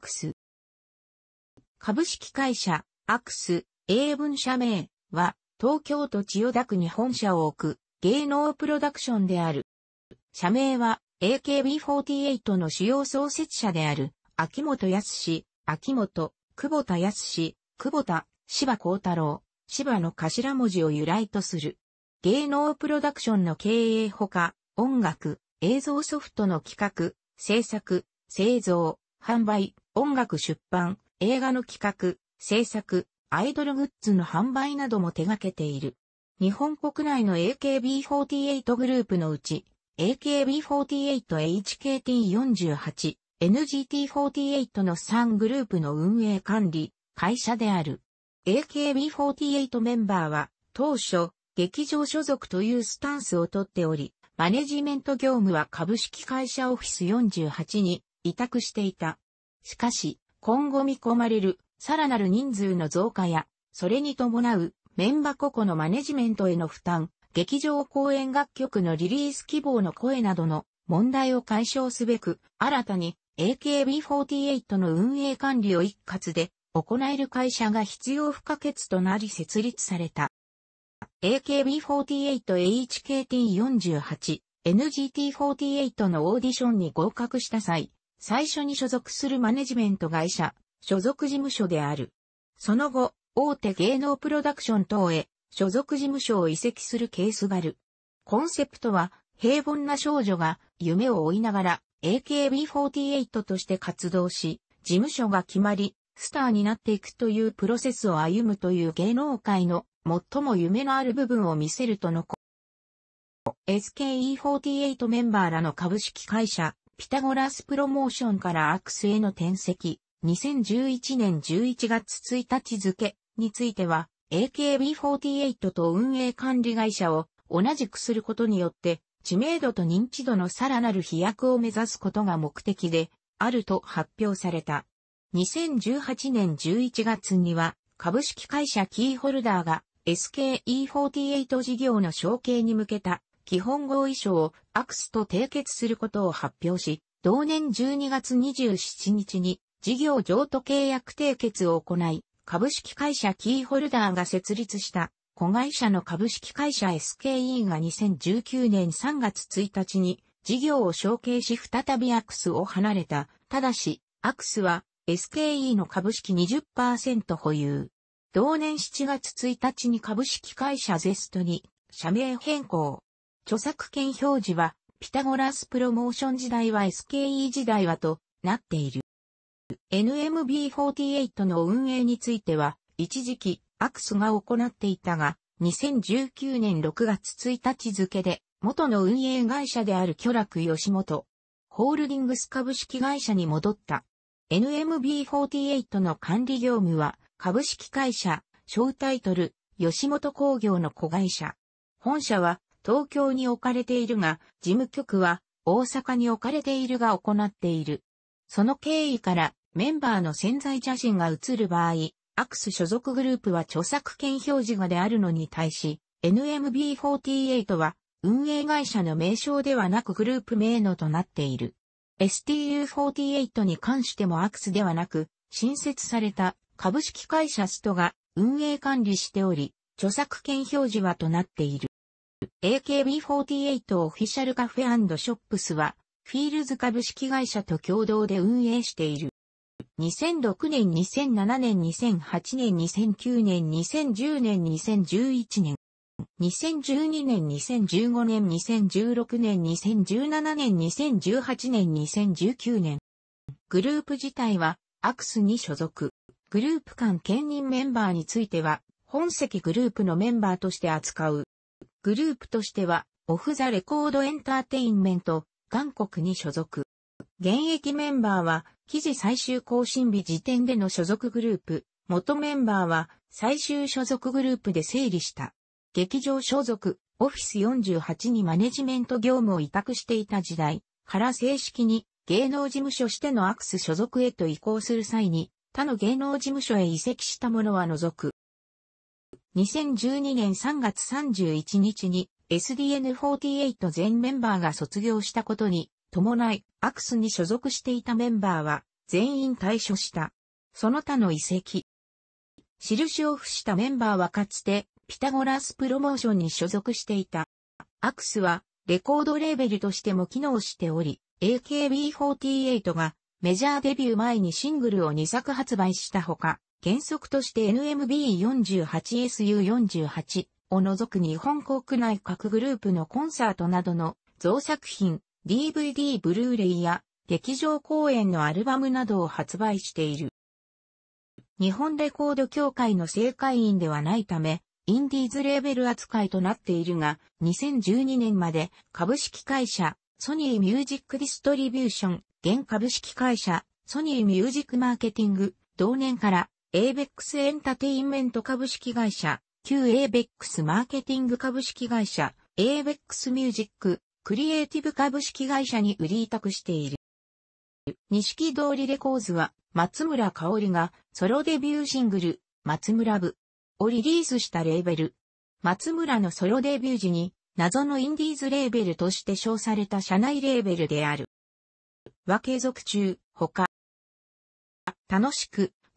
クス。株式会社、アクス、英文社名は、東京都千代田区に本社を置く、芸能プロダクションである。社名は、AKB48 の主要創設者である、秋元康、秋元、久保田康、久保田、芝幸太郎、芝の頭文字を由来とする。芸能プロダクションの経営ほか、音楽、映像ソフトの企画、制作、製造、販売、音楽出版、映画の企画、制作、アイドルグッズの販売なども手掛けている。日本国内の AKB48 グループのうち、AKB48、HKT48、NGT48 の3グループの運営管理、会社である。AKB48 メンバーは、当初、劇場所属というスタンスをとっており、マネジメント業務は株式会社オフィス48に委託していた。しかし、今後見込まれる、さらなる人数の増加や、それに伴う、メンバー個々のマネジメントへの負担、劇場公演楽曲のリリース希望の声などの問題を解消すべく、新たに AKB48 の運営管理を一括で行える会社が必要不可欠となり設立された。AKB48HKT48、NGT48 のオーディションに合格した際、最初に所属するマネジメント会社、所属事務所である。その後、大手芸能プロダクション等へ、所属事務所を移籍するケースバル。コンセプトは、平凡な少女が夢を追いながら AKB48 として活動し、事務所が決まり、スターになっていくというプロセスを歩むという芸能界の最も夢のある部分を見せるとの SKE48 メンバーらの株式会社ピタゴラスプロモーションからアクスへの転籍、2011年11月1日付については、AKB48 と運営管理会社を同じくすることによって、知名度と認知度のさらなる飛躍を目指すことが目的で、あると発表された。2018年11月には、株式会社キーホルダーが SKE48 事業の承継に向けた基本合意書をアクスと締結することを発表し、同年12月27日に事業譲渡契約締結を行い、株式会社キーホルダーが設立した子会社の株式会社 SKE が2019年3月1日に事業を承継し再びアクスを離れた。ただし、アクスは SKE の株式20%保有。同年7月1日に株式会社ゼストに社名変更。著作権表示は、ピタゴラスプロモーション時代は SKE 時代はとなっている。NMB48 の運営については、一時期、アクスが行っていたが、2019年6月1日付で、元の運営会社である巨楽吉本、ホールディングス株式会社に戻った。NMB48 の管理業務は、株式会社、小タイトル、吉本工業の子会社。本社は、東京に置かれているが、事務局は大阪に置かれているが行っている。その経緯からメンバーの潜在写真が映る場合、アクス所属グループは著作権表示がであるのに対し、NMB48 は運営会社の名称ではなくグループ名のとなっている。STU48 に関してもアクスではなく、新設された株式会社ストが運営管理しており、著作権表示はとなっている。AKB48 オフィシャルカフェショップスは、フィールズ株式会社と共同で運営している。2006年、2007年、2008年、2009年、2010年、2011年、2012年、2015年、2016年、2017年、2018年、2019年。グループ自体は、アクスに所属。グループ間兼任メンバーについては、本席グループのメンバーとして扱う。グループとしては、オフザレコードエンターテインメント、韓国に所属。現役メンバーは、記事最終更新日時点での所属グループ、元メンバーは、最終所属グループで整理した。劇場所属、オフィス48にマネジメント業務を委託していた時代、から正式に芸能事務所してのアクス所属へと移行する際に、他の芸能事務所へ移籍した者は除く。2012年3月31日に SDN48 全メンバーが卒業したことに伴い、アクスに所属していたメンバーは全員退所した。その他の遺跡。印を付したメンバーはかつてピタゴラスプロモーションに所属していた。アクスはレコードレーベルとしても機能しており、AKB48 がメジャーデビュー前にシングルを2作発売したほか、原則として NMB48SU48 を除く日本国内各グループのコンサートなどの造作品、DVD ブルーレイや劇場公演のアルバムなどを発売している。日本レコード協会の正会員ではないため、インディーズレーベル扱いとなっているが、2012年まで株式会社ソニーミュージックディストリビューション、現株式会社ソニーミュージックマーケティング、同年からエイベックスエンタテインメント株式会社、旧エイベックスマーケティング株式会社、エイベックスミュージック、クリエイティブ株式会社に売り委託している。錦通りレコーズは、松村香織がソロデビューシングル、松村部をリリースしたレーベル。松村のソロデビュー時に、謎のインディーズレーベルとして称された社内レーベルである。は継続中、他。楽しく、